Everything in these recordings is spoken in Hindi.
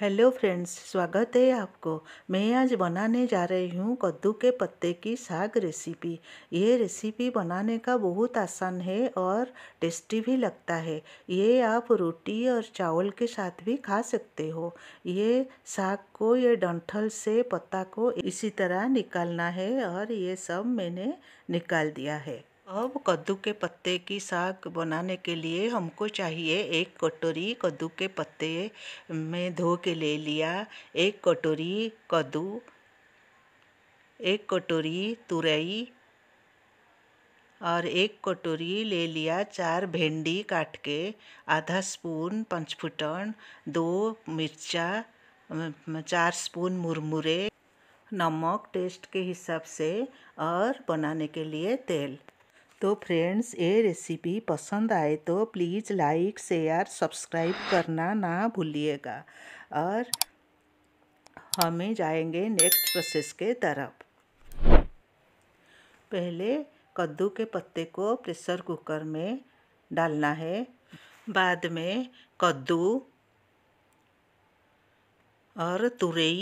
हेलो फ्रेंड्स स्वागत है आपको मैं आज बनाने जा रही हूँ कद्दू के पत्ते की साग रेसिपी ये रेसिपी बनाने का बहुत आसान है और टेस्टी भी लगता है ये आप रोटी और चावल के साथ भी खा सकते हो ये साग को ये डंठल से पत्ता को इसी तरह निकालना है और ये सब मैंने निकाल दिया है अब कद्दू के पत्ते की साग बनाने के लिए हमको चाहिए एक कटोरी कद्दू के पत्ते में धो के ले लिया एक कटोरी कद्दू एक कटोरी तुरई और एक कटोरी ले लिया चार भिंडी काट के आधा स्पून पंचफुटन दो मिर्चा चार स्पून मुरमुरे नमक टेस्ट के हिसाब से और बनाने के लिए तेल तो फ्रेंड्स ये रेसिपी पसंद आए तो प्लीज़ लाइक शेयर सब्सक्राइब करना ना भूलिएगा और हमें जाएंगे नेक्स्ट प्रोसेस के तरफ पहले कद्दू के पत्ते को प्रेशर कुकर में डालना है बाद में कद्दू और तुरई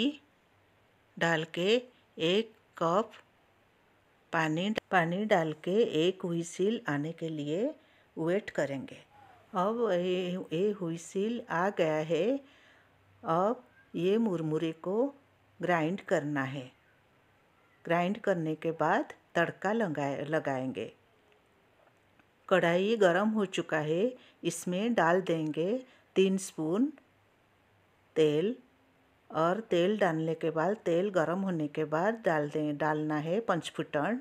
डाल के एक कप पानी पानी डाल के एक हुईसील आने के लिए वेट करेंगे अब ये हुई हुईसील आ गया है अब ये मुरमुरे को ग्राइंड करना है ग्राइंड करने के बाद तड़का लगाए लगाएंगे कढ़ाई गरम हो चुका है इसमें डाल देंगे तीन स्पून तेल और तेल डालने के बाद तेल गरम होने के बाद डाल दें डालना है पंचफुटन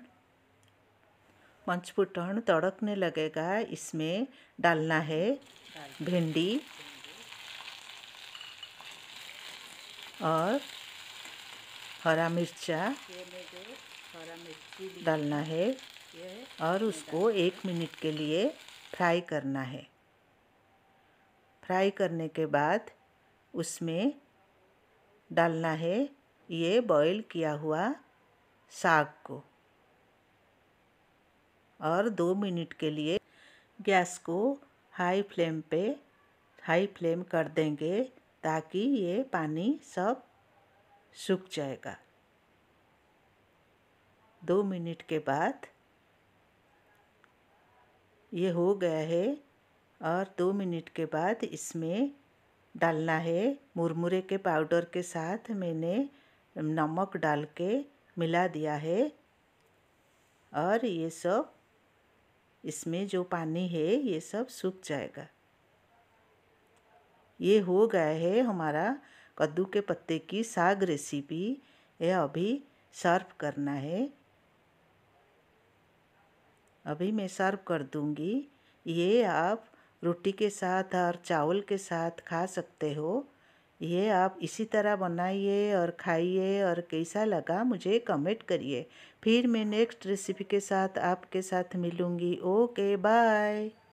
पंचफुटन तड़कने लगेगा इसमें डालना है भिंडी और हरा मिर्चा डालना है और उसको एक मिनट के लिए फ्राई करना है फ्राई करने के बाद उसमें डालना है ये बॉईल किया हुआ साग को और दो मिनट के लिए गैस को हाई फ्लेम पे हाई फ्लेम कर देंगे ताकि ये पानी सब सूख जाएगा दो मिनट के बाद ये हो गया है और दो मिनट के बाद इसमें डालना है मुरमुरे के पाउडर के साथ मैंने नमक डाल के मिला दिया है और ये सब इसमें जो पानी है ये सब सूख जाएगा ये हो गया है हमारा कद्दू के पत्ते की साग रेसिपी ये अभी सर्व करना है अभी मैं सर्व कर दूंगी ये आप रोटी के साथ और चावल के साथ खा सकते हो ये आप इसी तरह बनाइए और खाइए और कैसा लगा मुझे कमेंट करिए फिर मैं नेक्स्ट रेसिपी के साथ आपके साथ मिलूँगी ओके बाय